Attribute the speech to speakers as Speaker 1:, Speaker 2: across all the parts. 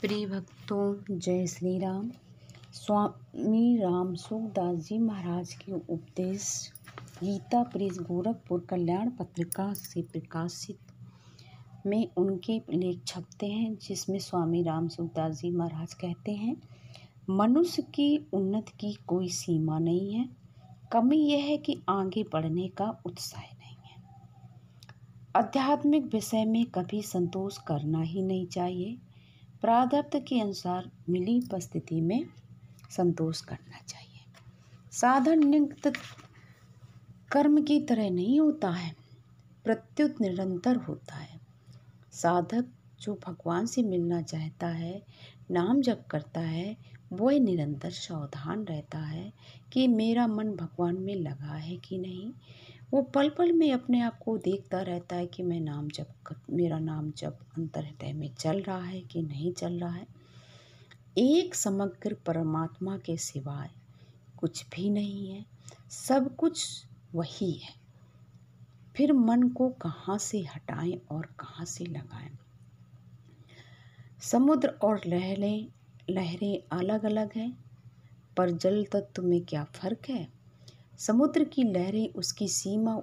Speaker 1: प्रिय भक्तों जय श्री राम स्वामी राम सुखदास जी महाराज के उपदेश गीता प्रेस गोरखपुर कल्याण पत्रिका से प्रकाशित में उनके लेख छपते हैं जिसमें स्वामी राम सुखदास जी महाराज कहते हैं मनुष्य की उन्नति की कोई सीमा नहीं है कमी यह है कि आगे बढ़ने का उत्साह नहीं है आध्यात्मिक विषय में कभी संतोष करना ही नहीं चाहिए प्रारब्ध के अनुसार मिली उपस्थिति में संतोष करना चाहिए साधन नियुक्त कर्म की तरह नहीं होता है प्रत्युत निरंतर होता है साधक जो भगवान से मिलना चाहता है नाम जप करता है वह निरंतर सावधान रहता है कि मेरा मन भगवान में लगा है कि नहीं वो पल पल में अपने आप को देखता रहता है कि मैं नाम जप मेरा नाम जप अंतर हृदय में चल रहा है कि नहीं चल रहा है एक समग्र परमात्मा के सिवाय कुछ भी नहीं है सब कुछ वही है फिर मन को कहाँ से हटाएं और कहाँ से लगाएं समुद्र और लहरें लहरें अलग अलग हैं पर जल तत्व में क्या फ़र्क है समुद्र की लहरें उसकी सीमा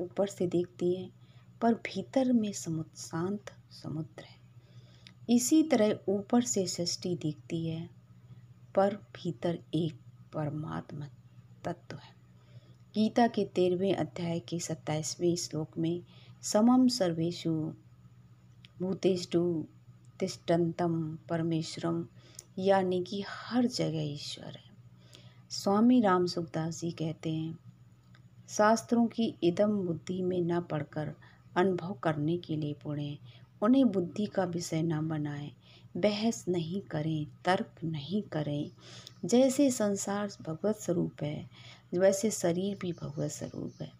Speaker 1: ऊपर से देखती हैं पर भीतर में समुद्र शांत समुद्र है इसी तरह ऊपर से सृष्टि दिखती है पर भीतर एक परमात्मा तत्व है गीता के तेरहवें अध्याय के सत्ताईसवें श्लोक में समम सर्वेशु भूतेष्टु तिष्टम परमेश्वरम यानी कि हर जगह ईश्वर है स्वामी राम सुखदास जी कहते हैं शास्त्रों की इदम बुद्धि में न पढ़कर अनुभव करने के लिए पढ़ें उन्हें बुद्धि का विषय न बनाए बहस नहीं करें तर्क नहीं करें जैसे संसार भगवत स्वरूप है वैसे शरीर भी भगवत स्वरूप है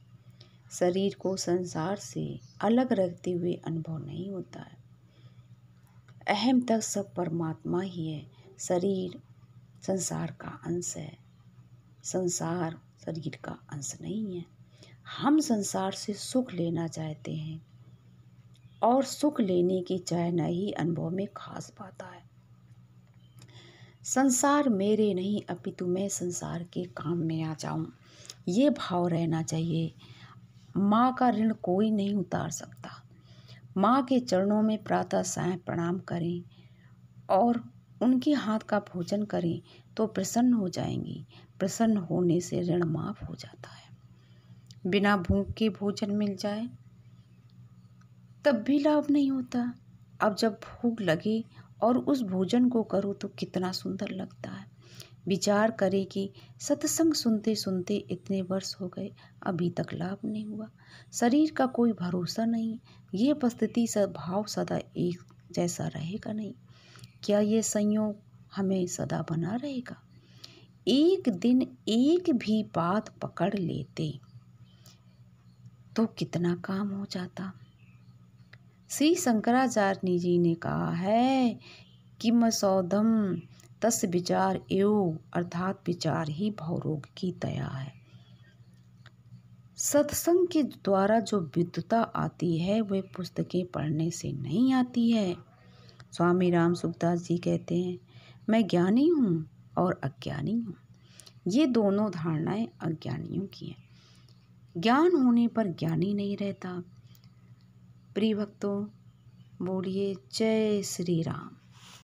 Speaker 1: शरीर को संसार से अलग रखते हुए अनुभव नहीं होता है अहम तक सब परमात्मा ही है शरीर संसार का अंश है संसार शरीर का अंश नहीं है हम संसार से सुख लेना चाहते हैं और सुख लेने की चाहना ही अनुभव में खास पाता है संसार मेरे नहीं अपितु मैं संसार के काम में आ जाऊं ये भाव रहना चाहिए माँ का ऋण कोई नहीं उतार सकता माँ के चरणों में प्रातः साय प्रणाम करें और उनके हाथ का भोजन करें तो प्रसन्न हो जाएंगी प्रसन्न होने से ऋण माफ हो जाता है बिना भूख के भोजन मिल जाए तब भी लाभ नहीं होता अब जब भूख लगे और उस भोजन को करो तो कितना सुंदर लगता है विचार करें कि सत्संग सुनते सुनते इतने वर्ष हो गए अभी तक लाभ नहीं हुआ शरीर का कोई भरोसा नहीं ये उपस्थिति भाव सदा एक जैसा रहेगा नहीं क्या ये संयोग हमें सदा बना रहेगा एक दिन एक भी बात पकड़ लेते तो कितना काम हो जाता श्री शंकराचार्य जी ने कहा है कि मसौदम तस् विचार एव अर्थात विचार ही रोग की दया है सत्संग के द्वारा जो विद्युता आती है वह पुस्तकें पढ़ने से नहीं आती है स्वामी राम सुखदास जी कहते हैं मैं ज्ञानी हूँ और अज्ञानी हूँ ये दोनों धारणाएं अज्ञानियों की हैं ज्ञान होने पर ज्ञानी नहीं रहता प्रिय भक्तों बोलिए जय श्री राम